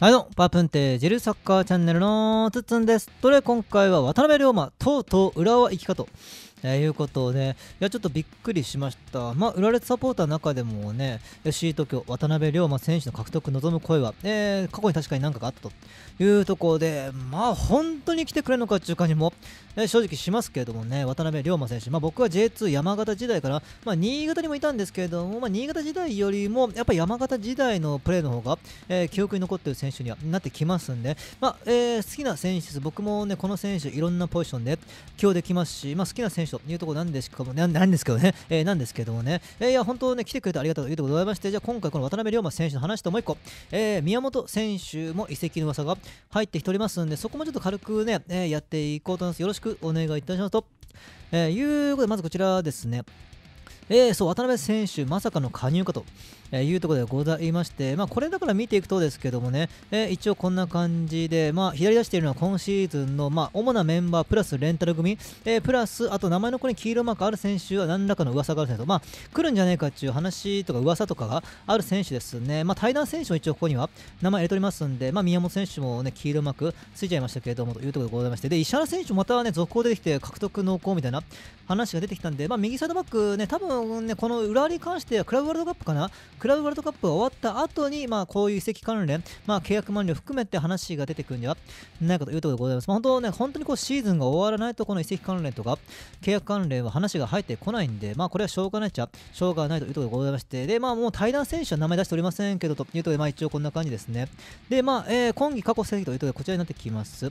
はいどうも、パープンテージルサッカーチャンネルのつっつんです。とで、今回は渡辺龍馬、とうとう浦和行きかとえー、いうことで、いや、ちょっとびっくりしました。まあ、浦和サポーターの中でもね、シー東京、渡辺龍馬選手の獲得望む声は、えー、過去に確かに何かがあったというところで、まあ、本当に来てくれるのかっていう感じも、えー、正直しますけれどもね、渡辺龍馬選手、まあ、僕は J2 山形時代から、まあ、新潟にもいたんですけれども、まあ、新潟時代よりも、やっぱ山形時代のプレーの方が、えー、記憶に残っている選手にはなってきますんで、まあえー、好きな選手です。僕もね、この選手、いろんなポジションで起用できますし、まあ、好きな選手手というところなんですかもね、なんですけどね、えー、なんですけどもね、えー、いや本当ね来てくれてありがとうというところでございましてじゃあ今回この渡辺龍馬選手の話ともう一個、えー、宮本選手も移籍の噂が入ってきておりますんでそこもちょっと軽くね、えー、やっていこうと思いますよろしくお願いいたしますと、えー、いうことでまずこちらですねえー、そう渡辺選手、まさかの加入かというところでございまして、まあ、これだから見ていくとですけどもね、えー、一応こんな感じで、まあ、左出しているのは今シーズンの、まあ、主なメンバープラスレンタル組、えー、プラスあと名前の子に黄色マークある選手は何らかの噂がある選手と、まあ、来るんじゃないかっいう話とか噂とかがある選手ですね、まあ、対談選手も一応ここには名前入れておりますんで、まあ、宮本選手も、ね、黄色マークついちゃいましたけれどもというところでございましてで石原選手またね続行出てきて獲得濃厚みたいな話が出てきたんで、まあ、右サイドバックね多分のね、この浦和に関しては、クラブワールドカップかなクラブワールドカップが終わった後に、まあ、こういう移籍関連、まあ、契約満了含めて話が出てくるんじゃないかというところでございます。まあ、本当ね、本当にこうシーズンが終わらないと、この移籍関連とか、契約関連は話が入ってこないんで、まあ、これはしょうがないっちゃ、しょうがないというところでございまして、で、まあ、もう対談選手は名前出しておりませんけど、というところで、まあ、一応こんな感じですね。で、まあ、えー、今季過去成績というところで、こちらになってきます。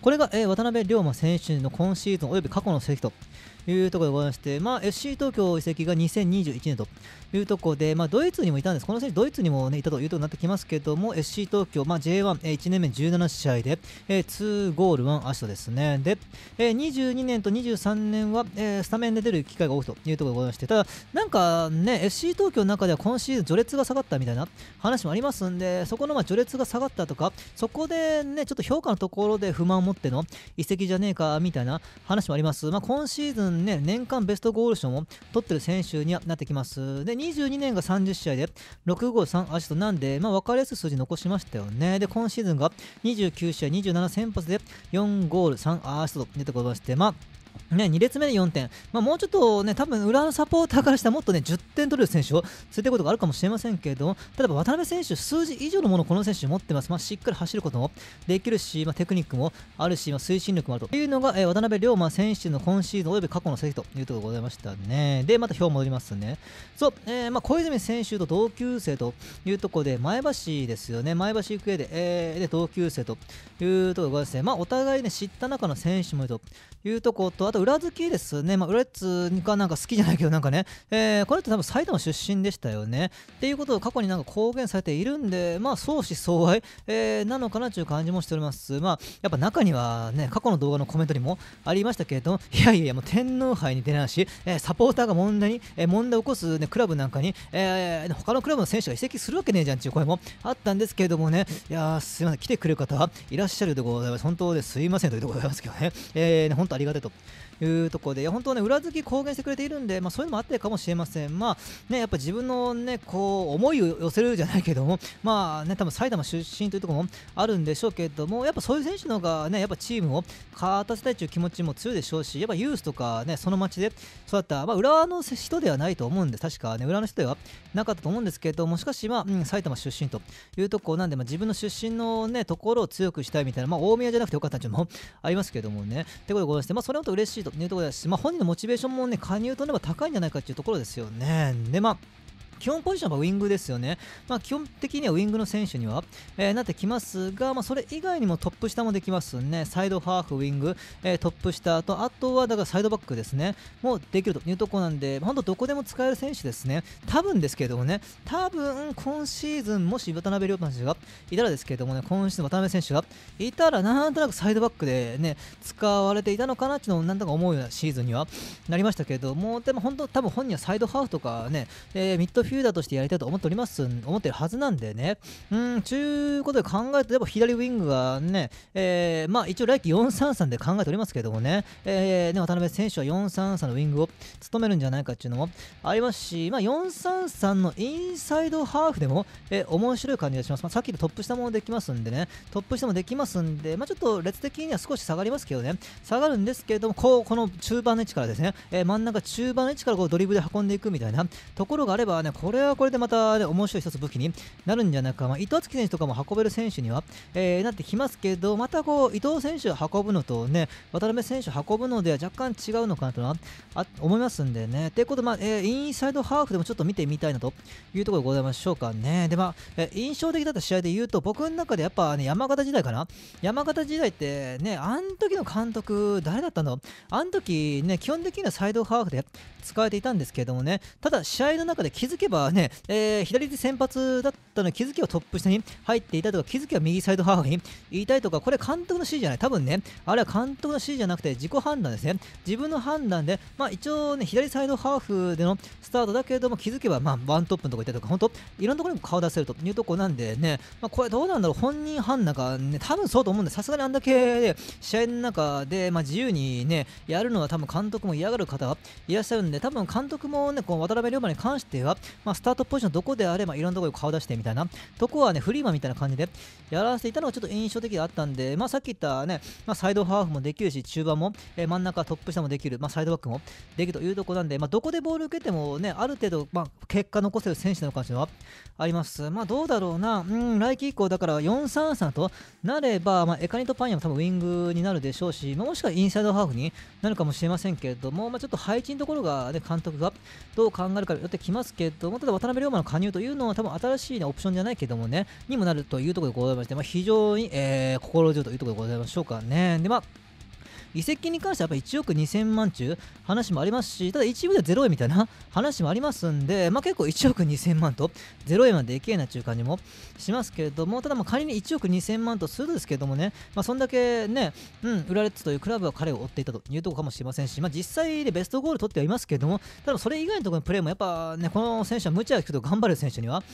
これが、えー、渡辺龍馬選手の今シーズン及び過去の成績というところでございまして、まあ、FC 東京移籍が2021年というところで、まあ、ドイツにもいたんです、この選手、ドイツにも、ね、いたというとになってきますけども、FC 東京、まあ、J1、え1年目17試合で、えー、2ゴール1アシストですね。で、えー、22年と23年は、えー、スタメンで出る機会が多いというところでございまして、ただ、なんかね、FC 東京の中では今シーズン序列が下がったみたいな話もありますんで、そこのまあ序列が下がったとか、そこでね、ちょっと評価のところで不満を持っての移籍じゃねえかみたいな話もあります。まあ、今シーズンね、年間ベストゴール賞も取ってる選手にはなってきます。で、22年が30試合で6ゴ3アシストなんで、まあ、分かりやすい数字残しましたよね。で、今シーズンが29試合27先発で4ゴール3アシストと出てこまして、まあね、2列目で4点、まあ、もうちょっとね、多分裏のサポーターからしたらもっとね、10点取れる選手を連れていくことがあるかもしれませんけれども、例えば渡辺選手、数字以上のものをこの選手持ってます、まあ、しっかり走ることもできるし、まあ、テクニックもあるし、まあ、推進力もあるというのが、えー、渡辺龍馬選手の今シーズンおよび過去の成績というところでございましたね。で、また表戻りますね。そう、えー、まあ、小泉選手と同級生というところで、前橋ですよね、前橋育英で,、えー、で同級生というところでございますね。まあ、お互いね、知った中の選手もいるというところと、あと裏付きですね、まあ、裏列がなんか好きじゃないけど、なんかね、えー、これって多分埼玉出身でしたよね。っていうことを過去になんか公言されているんで、まあ、相思相愛、えー、なのかなという感じもしております。まあ、やっぱ中にはね、過去の動画のコメントにもありましたけれども、いやいやいや、もう天皇杯に出ないし、えー、サポーターが問題に、えー、問題を起こす、ね、クラブなんかに、えー、他のクラブの選手が移籍するわけねえじゃんっていう声もあったんですけれどもね、いやすいません、来てくれる方いらっしゃるでございます。本当ですいませんというところでございますけどね、えー、ね、本当ありがたいと。いうところで、いや本当ね、裏付き公言してくれているんで、まあ、そういうのもあってかもしれません。まあ、ね、やっぱ自分のね、こう、思いを寄せるじゃないけども、まあね、多分埼玉出身というところもあるんでしょうけども、やっぱそういう選手の方がね、やっぱチームを勝たせたいという気持ちも強いでしょうし、やっぱユースとかね、その町で育った、まあ、浦和の人ではないと思うんで、確かね、浦和の人ではなかったと思うんですけども、しかし、まあ、うん、埼玉出身というとこなんで、まあ、自分の出身のね、ところを強くしたいみたいな、まあ、大宮じゃなくてよかったというのも ありますけどもね、ってことでございまして、まあ、それほど嬉しいというところですし、まあ、本人のモチベーションもね、加入とれば高いんじゃないかというところですよね。せん基本ポジションはウイングですよね。まあ、基本的にはウイングの選手には、えー、なってきますが、まあ、それ以外にもトップ下もできますね。サイドハーフ、ウイング、えー、トップ下と、あとはだからサイドバックですね。もうできるというところなんで、本当どこでも使える選手ですね。多分ですけどもね、多分今シーズン、もし渡辺亮太選手がいたらですけどもね、今シーズン渡辺選手がいたら、なんとなくサイドバックでね、使われていたのかなっていうのをなんとか思うようなシーズンにはなりましたけれども、でも本当、多分本人はサイドハーフとかね、えー、ミッドフィフューダーとしてやりたいと思っております、思ってるはずなんでね。うん、ちゅうことで考えと、やっぱ左ウィングはね、えー、まあ一応来季433で考えておりますけどもね、えー、ね、渡辺選手は433のウィングを務めるんじゃないかっていうのもありますし、まあ433のインサイドハーフでも、えー、面白い感じがします。まあ、さっきのトップ下もできますんでね、トップ下もできますんで、まあちょっと列的には少し下がりますけどね、下がるんですけれども、こう、この中盤の位置からですね、えー、真ん中中盤の位置からこうドリブルで運んでいくみたいなところがあればね、これはこれでまた、ね、面白い一つ武器になるんじゃなか、まあ、伊藤敦樹選手とかも運べる選手には、えー、なってきますけど、またこう伊藤選手運ぶのと、ね、渡辺選手運ぶのでは若干違うのかなとあ思いますんでね。ということで、まあえー、インサイドハーフでもちょっと見てみたいなというところでございましょうかね。で、まあ、えー、印象的だった試合で言うと、僕の中でやっぱ、ね、山形時代かな。山形時代ってね、あの時の監督、誰だったのあの時ね、基本的にはサイドハーフで使えていたんですけどもね、ただ試合の中で気づけけばね、えー、左手先発だったのに気づきばトップ下に入っていたとか、気づきは右サイドハーフにいたいとか、これ監督の指示じゃない。多分ね、あれは監督の指示じゃなくて自己判断ですね。自分の判断で、まあ一応ね、左サイドハーフでのスタートだけれども、気づけば、まあワントップのとこいたりとか、本当いろんなところにも顔出せるというとこなんでね、まあこれどうなんだろう、本人判断がね、多分そうと思うんで、さすがにあんだけで、試合の中で、まあ自由にね、やるのは多分監督も嫌がる方いらっしゃるんで、多分監督もね、この渡辺龍馬に関しては、まあ、スタートポジションどこであればいろんなところに顔出してみたいなとこはねフリーマンみたいな感じでやらせていたのがちょっと印象的だったんで、まあ、さっき言ったね、まあ、サイドハーフもできるし中盤も、えー、真ん中トップ下もできる、まあ、サイドバックもできるというところなんで、まあ、どこでボール受けてもねある程度、まあ、結果残せる選手なのかというのはあります。まあ、どうだろうな、うん、来季以降だから433となれば、まあ、エカニとパンヤも多分ウイングになるでしょうし、まあ、もしくはインサイドハーフになるかもしれませんけれども、まあ、ちょっと配置のところが、ね、監督がどう考えるかによってきますけどとまた渡辺龍馬の加入というのは多分新しい、ね、オプションじゃないけどもねにもなるというところでございまして、まあ、非常に、えー、心強いというところでございましょうかねでまあ移籍に関してはやっぱ1億2000万中話もありますし、ただ一部で0円みたいな話もありますんで、まあ、結構1億2000万と0円はでけえなという感じもしますけれども、ただま仮に1億2000万とするんですけどもね、まあ、そんだけね、うん、ウラレッツというクラブは彼を追っていたというところかもしれませんし、まあ、実際でベストゴール取ってはいますけれども、ただそれ以外のところのプレーもやっぱね、この選手は無茶が効くと頑張る選手には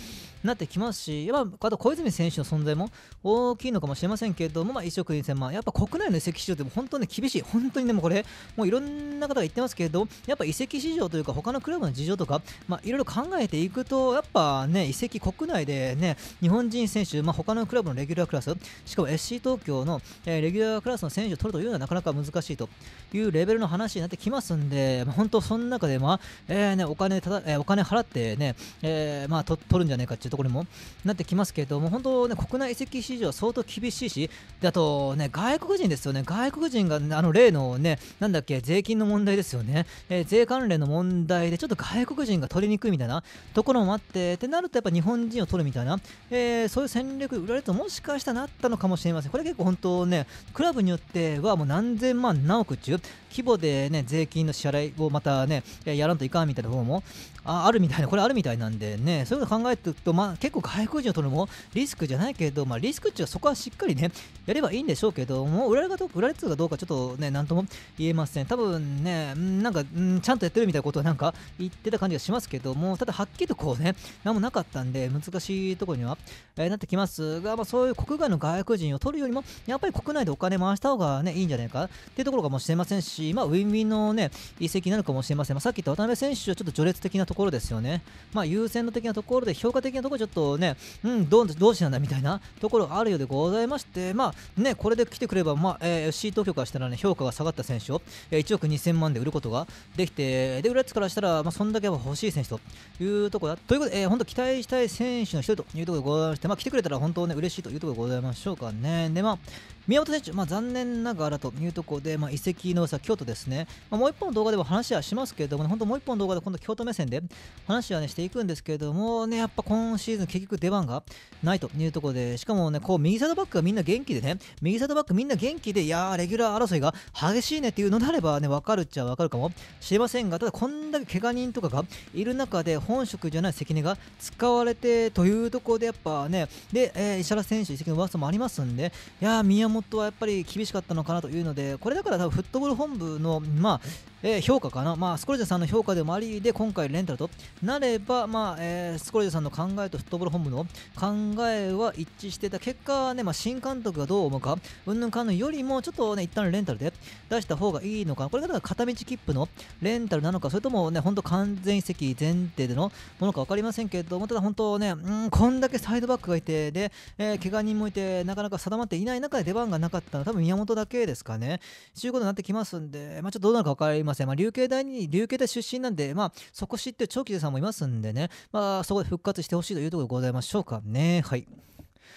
なってきますし、やっぱあと小泉選手の存在も大きいのかもしれませんけれども、まあ、1億2000万、やっぱ国内の移籍市場でも本当に厳しいしい、本当にでもこれ、もういろんな方が言ってますけど、やっぱ移籍市場というか、他のクラブの事情とか、まあ、いろいろ考えていくと、やっぱね、移籍国内でね、日本人選手、まあ、他のクラブのレギュラークラス、しかも SC 東京の、えー、レギュラークラスの選手を取るというのはなかなか難しいというレベルの話になってきますんで、まあ、本当、その中で、まあ、えーね、お金ただ、えー、お金払ってね、えー、まあ、取るんじゃないかっていうところにもなってきますけども、本当ね、国内移籍市場は相当厳しいし、であとね、外国人ですよね、外国人があの例のね、なんだっけ、税金の問題ですよね。えー、税関連の問題で、ちょっと外国人が取りにくいみたいなところもあって、ってなるとやっぱ日本人を取るみたいな、えー、そういう戦略売られるともしかしたらなったのかもしれません。これ結構本当ね、クラブによってはもう何千万何億中規模でね、税金の支払いをまたね、やらんといかんみたいな方もああるみたいな、これあるみたいなんでね、そういうこと考えてると、まあ結構外国人を取るのもリスクじゃないけど、まあリスクっていうのはそこはしっかりね、やればいいんでしょうけど、もう売られるかどうか、売られてるかどうかちょっとね、なんとも言えません。多分ね、なんか、んちゃんとやってるみたいなことをなんか言ってた感じがしますけども、ただはっきりとこうね、何もなかったんで、難しいところには、えー、なってきますが、まあ、そういう国外の外国人を取るよりも、やっぱり国内でお金回した方がね、いいんじゃないかっていうところかもしれませんし、まあ、ウィンウィンのね、移籍になるかもしれません。まあ、さっき言った渡辺選手はちょっと序列的なところですよね。まあ、優先度的なところで、評価的なところちょっとね、うん、どうどうしなんだみたいなところがあるようでございまして、まあね、これで来てくれば、まあ、えー、FC 東京からしたらね、ね評価が下がった選手を1億2000万で売ることができてで、浦安からしたら、まあ、そんだけ欲しい選手というところだ。ということで、えー、本当期待したい選手の一人というところでございまして、まあ、来てくれたら本当ね嬉しいというところでございましょうかね。で、まあ、宮本選手、まあ、残念ながらというところで、まあ、移籍のさ京都ですね、まあ、もう一本動画では話はしますけれども、ね、本当もう一本動画で今度京都目線で話はねしていくんですけれども、ね、やっぱ今シーズン結局出番がないというところで、しかもね、こう右サイドバックがみんな元気でね、右サイドバックみんな元気で、いやー、レギュラー争いがが激しいねっていうのであればね、わかるっちゃわかるかもしれませんが、ただこんだけ怪我人とかがいる中で、本職じゃない関根が使われてというところでやっぱね、で、えー、石原選手、移籍の噂もありますんで、いや宮本はやっぱり厳しかったのかなというので、これだから多分フットボール本部の、まあ、えー、評価かな、まあ、スコレジャさんの評価でもありで今回レンタルとなれば、まあえー、スコレジャさんの考えとフットボール本部の考えは一致していた結果ね、まあ、新監督がどう思うかうんぬんかんぬんよりもちょっとね一旦レンタルで出した方がいいのかこれがだ片道切符のレンタルなのかそれともね本当完全移籍前提でのものか分かりませんけどもただ本当ねうんこんだけサイドバックがいてで、えー、怪我人もいてなかなか定まっていない中で出番がなかったのは多分宮本だけですかねということになってきますんで、まあ、ちょっとどうなるか分かりませんません。まあ、琉球大に、琉球大出身なんで、まあ、そこ知ってる長生さんもいますんでね、まあ、そこで復活してほしいというところでございましょうかね。はい。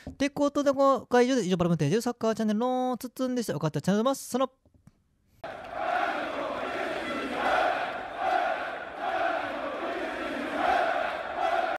ってことで、この会場で以上、バラムテージサッカーチャンネルのつつんでした。よかったらチャンネルます。その